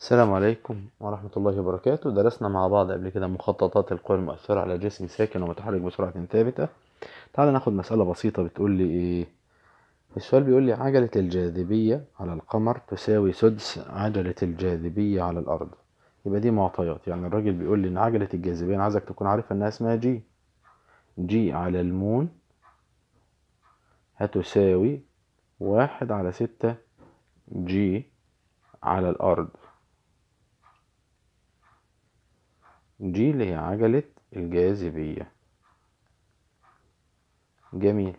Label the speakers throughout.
Speaker 1: السلام عليكم ورحمة الله وبركاته درسنا مع بعض قبل كده مخططات القوى المؤثرة على جسم ساكن ومتحرك بسرعة ثابتة تعال ناخد مسألة بسيطة بتقول لي ايه السؤال بيقول لي عجلة الجاذبية على القمر تساوي سدس عجلة الجاذبية على الأرض يبقى دي معطيات يعني الراجل بيقول لي إن عجلة الجاذبية أنا عايزك تكون عارف إنها اسمها جي جي على المون هتساوي واحد على ستة جي على الأرض جي اللي هي عجلة الجاذبية جميل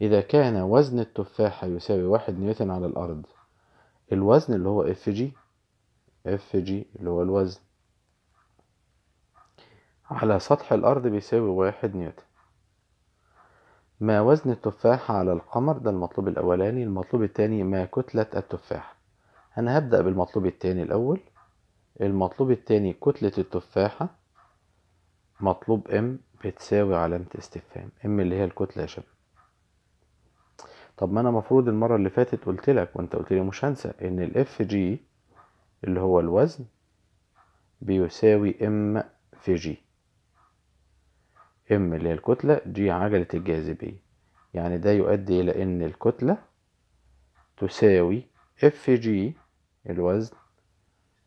Speaker 1: إذا كان وزن التفاحة يساوي واحد نيوتن على الأرض الوزن اللي هو اف جي اف جي اللي هو الوزن على سطح الأرض بيساوي واحد نيوتن ما وزن التفاحة على القمر ده المطلوب الأولاني المطلوب التاني ما كتلة التفاح أنا هبدأ بالمطلوب التاني الأول المطلوب التاني كتلة التفاحة مطلوب ام بتساوي علامة استفهام ام اللي هي الكتلة يا شباب طب ما انا مفروض المرة اللي فاتت قلت لك وانت قلت لي مش هنسى ان الاف جي اللي هو الوزن بيساوي ام في جي ام اللي هي الكتلة جي عجلة الجاذبية يعني ده يؤدي الى ان الكتلة تساوي اف جي الوزن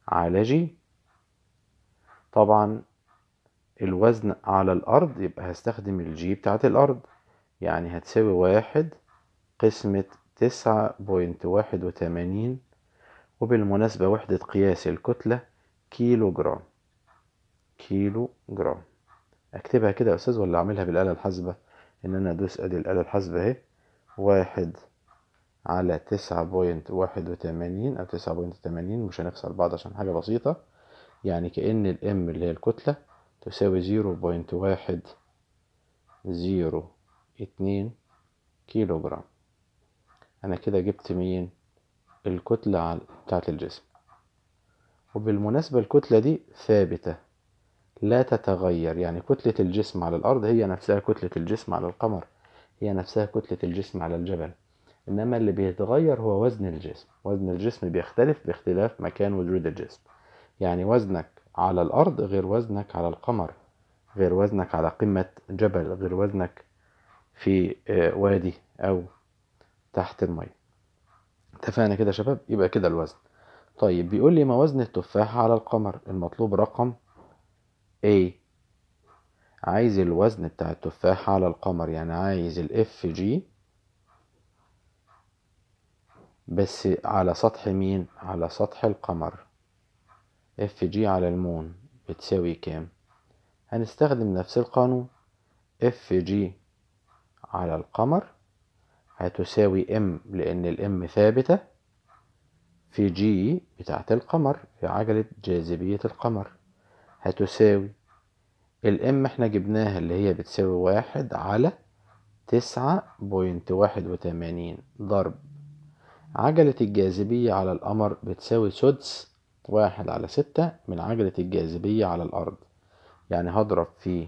Speaker 1: عالجي طبعا الوزن على الأرض يبقى هستخدم الجي بتاعت الأرض يعني هتساوي واحد قسمة تسعة بوينت واحد وتمانين وبالمناسبة وحدة قياس الكتلة كيلو جرام كيلو جرام أكتبها كده يا أستاذ ولا أعملها بالآلة الحاسبة إن أنا أدوس أدي الآلة الحاسبة أهي واحد على تسعة بوينت واحد وتمانين أو تسعة بوينت تمانين مش هنخسر بعض عشان حاجة بسيطة يعني كأن الإم اللي هي الكتلة تساوي زيرو بوينت واحد زيرو اتنين كيلو جرام أنا كده جبت مين الكتلة بتاعة الجسم وبالمناسبة الكتلة دي ثابتة لا تتغير يعني كتلة الجسم على الأرض هي نفسها كتلة الجسم على القمر هي نفسها كتلة الجسم على الجبل انما اللي بيتغير هو وزن الجسم وزن الجسم بيختلف باختلاف مكان وجود الجسم يعني وزنك على الارض غير وزنك على القمر غير وزنك على قمة جبل غير وزنك في آه، وادي او تحت المية اتفقنا كده يا شباب يبقى كده الوزن طيب بيقول لي ما وزن التفاحة على القمر المطلوب رقم A عايز الوزن بتاع التفاحة على القمر يعني عايز ال جي بس على سطح مين على سطح القمر اف جي على المون بتساوي كام هنستخدم نفس القانون اف جي على القمر هتساوي ام لان الام ثابتة في جي بتاعت القمر في عجلة جاذبية القمر هتساوي الام احنا جبناها اللي هي بتساوي واحد على تسعة بوينت واحد وتمانين ضرب عجلة الجاذبية على القمر بتساوي سدس واحد على ستة من عجلة الجاذبية على الأرض يعني هضرب في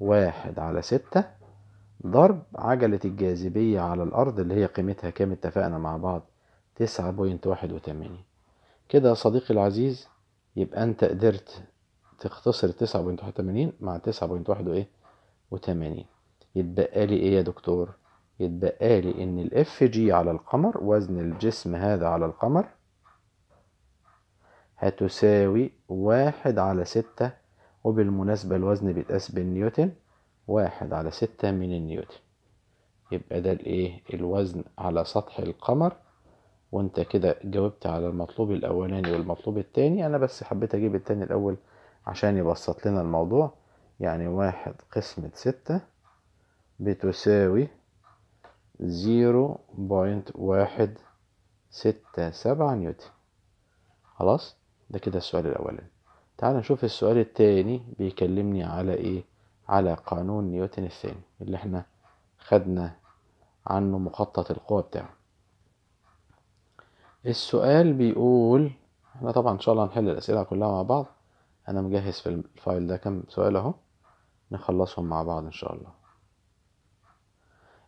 Speaker 1: واحد على ستة ضرب عجلة الجاذبية على الأرض اللي هي قيمتها كام اتفقنا مع بعض تسعة بوينت واحد وتمانين كده يا صديقي العزيز يبقى أنت قدرت تختصر تسعة بوينت واحد وتمانين مع تسعة بوينت واحد وإيه وتمانين يتبقى لي إيه يا دكتور يتبقى لي ان الاف جي على القمر وزن الجسم هذا على القمر هتساوي واحد على ستة وبالمناسبة الوزن بيتقاس بالنيوتن واحد على ستة من النيوتن يبقى ده الايه الوزن على سطح القمر وانت كده جاوبت على المطلوب الاولاني والمطلوب التاني انا بس حبيت اجيب التاني الاول عشان يبسط لنا الموضوع يعني واحد قسمة ستة بتساوي زيرو بوينت واحد ستة سبعة نيوتن خلاص ده كده السؤال الأولاني تعال نشوف السؤال التاني بيكلمني على إيه على قانون نيوتن الثاني اللي احنا خدنا عنه مخطط القوة بتاعه السؤال بيقول احنا طبعا ان شاء الله هنحل الأسئلة كلها مع بعض انا مجهز في الفايل ده كام سؤال اهو نخلصهم مع بعض ان شاء الله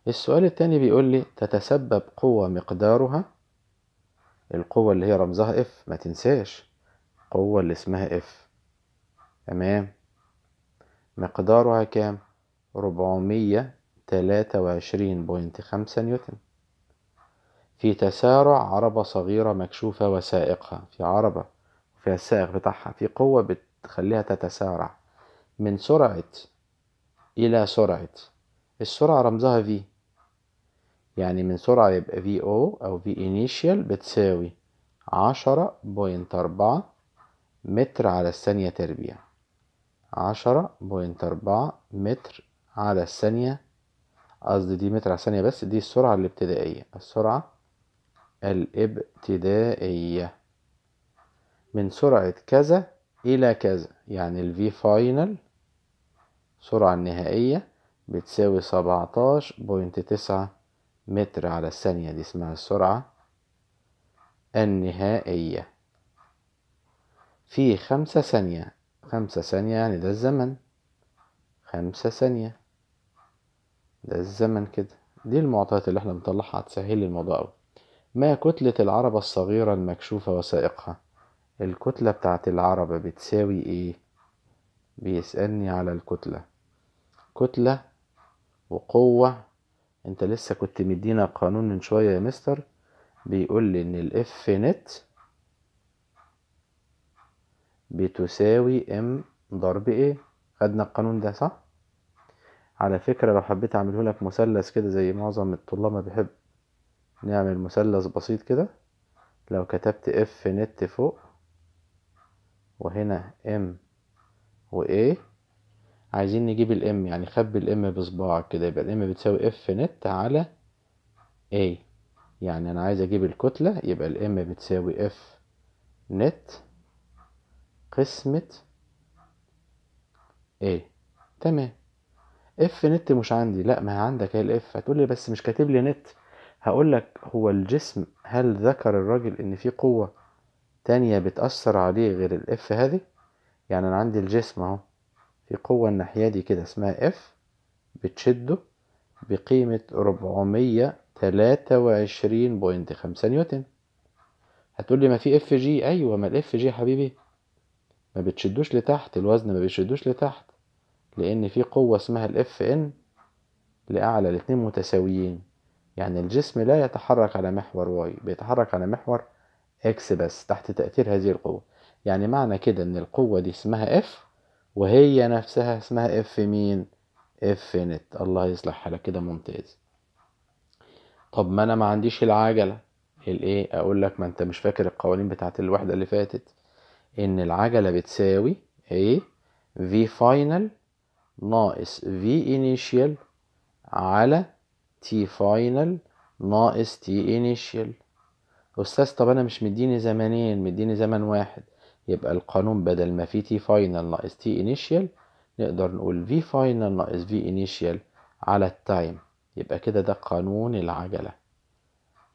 Speaker 1: السؤال التاني بيقول لي تتسبب قوة مقدارها القوة اللي هي رمزها اف ما تنساش القوة اللي اسمها اف تمام مقدارها كام ربعمية تلاتة وعشرين بوينت خمسة نيوتن في تسارع عربة صغيرة مكشوفة وسائقها في عربة وفيها السائق بتاعها في قوة بتخليها تتسارع من سرعة إلى سرعة السرعة رمزها في يعني من سرعة يبقى في او او في انيشيال بتساوي عشرة بوينت أربعة متر على الثانية تربيع عشرة بوينت أربعة متر على الثانية قصدي دي متر على الثانية بس دي السرعة الابتدائية السرعة الابتدائية من سرعة كذا إلى كذا يعني ال V final سرعة النهائية بتساوي سبعتاش بوينت تسعة متر على الثانية دي اسمها السرعة النهائية في خمسة ثانية خمسة ثانية يعني ده الزمن خمسة ثانية ده الزمن كده دي المعطيات اللي احنا بنطلعها هتسهل الموضوع أوي ما كتلة العربة الصغيرة المكشوفة وسائقها الكتلة بتاعت العربة بتساوي ايه بيسألني على الكتلة كتلة وقوة انت لسه كنت مدينا قانون من شوية يا مستر بيقول لي ان الاف نت بتساوي ام ضرب ايه خدنا القانون ده صح على فكرة لو حبيت اعمله لك مثلث كده زي معظم الطلاب ما بيحب نعمل مثلث بسيط كده لو كتبت اف نت فوق وهنا ام و عايزين نجيب الام يعني خبي الام بصباعك كده يبقى الام بتساوي اف نت على A يعني انا عايز اجيب الكتلة يبقى الام بتساوي اف نت قسمة ايه تمام اف نت مش عندي لا ما هي عندك هي الاف هتقول لي بس مش كاتب لي نت هقول لك هو الجسم هل ذكر الراجل ان في قوة تانية بتأثر عليه غير الاف هذه يعني انا عندي الجسم اهو في قوة الناحية دي كده اسمها اف بتشده بقيمة ربعمية تلاتة وعشرين بوينت خمسة نيوتن هتقولي ما في اف جي ايوه ما الاف جي حبيبي ما بتشدوش لتحت الوزن ما بيشدوش لتحت لان في قوة اسمها الاف ان لاعلى الاتنين متساويين يعني الجسم لا يتحرك على محور واي بيتحرك على محور اكس بس تحت تأثير هذه القوة يعني معنى كده ان القوة دي اسمها اف وهي نفسها اسمها اف مين اف نت الله يصلح حالك كده ممتاز طب ما انا ما عنديش العجله الايه اقول لك ما انت مش فاكر القوانين بتاعت الوحده اللي فاتت ان العجله بتساوي ايه في فاينل ناقص في انيشيال على تي فاينل ناقص تي انيشيال استاذ طب انا مش مديني زمنين مديني زمن واحد يبقى القانون بدل ما في تي فاينل ناقص تي انيشيال نقدر نقول في فاينل ناقص في انيشيال على التايم يبقى كده ده قانون العجلة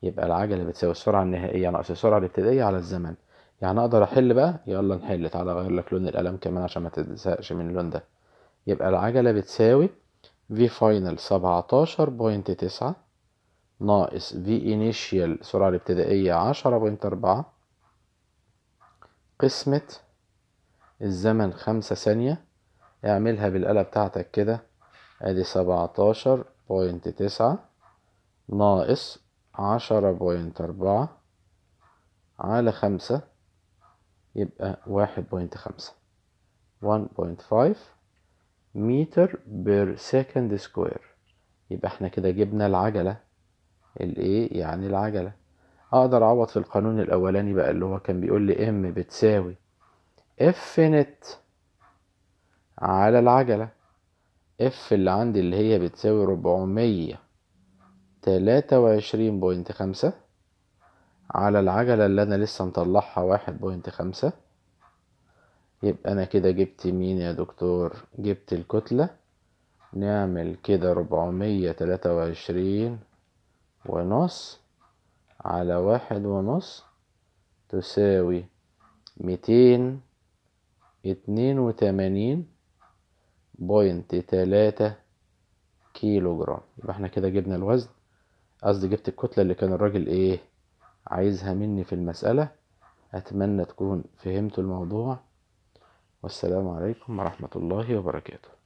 Speaker 1: يبقى العجلة بتساوي السرعة النهائية يعني ناقص السرعة الابتدائية على الزمن يعني اقدر احل بقى يلا نحل تعالى اغير لك لون القلم كمان عشان ما تتزهقش من اللون ده يبقى العجلة بتساوي في فاينل سبعتاشر بوينت تسعة ناقص في انيشيال السرعة الابتدائية عشرة بوينت أربعة قسمة الزمن خمسة ثانية اعملها بالآلة بتاعتك كده ادي سبعتاشر بوينت تسعة ناقص عشرة بوينت أربعة على خمسة يبقى واحد بوينت خمسة وان بوينت فايف متر بير سكند سكوير يبقى احنا كده جبنا العجلة الايه يعني العجلة اقدر اعوض في القانون الاولاني بقى اللي هو كان بيقول لي ام بتساوي اف نت على العجلة اف اللي عندي اللي هي بتساوي ربعمية تلاتة وعشرين بوينت خمسة على العجلة اللي أنا لسه مطلعها واحد بوينت خمسة يبقى أنا كده جبت مين يا دكتور جبت الكتلة نعمل كده ربعمية تلاتة وعشرين ونص على واحد ونص تساوي ميتين اتنين وتمانين بوينت تلاتة كيلو جرام يبقى احنا كده جبنا الوزن قصدي جبت الكتلة اللي كان الراجل ايه عايزها مني في المسألة أتمنى تكون فهمتوا الموضوع والسلام عليكم ورحمة الله وبركاته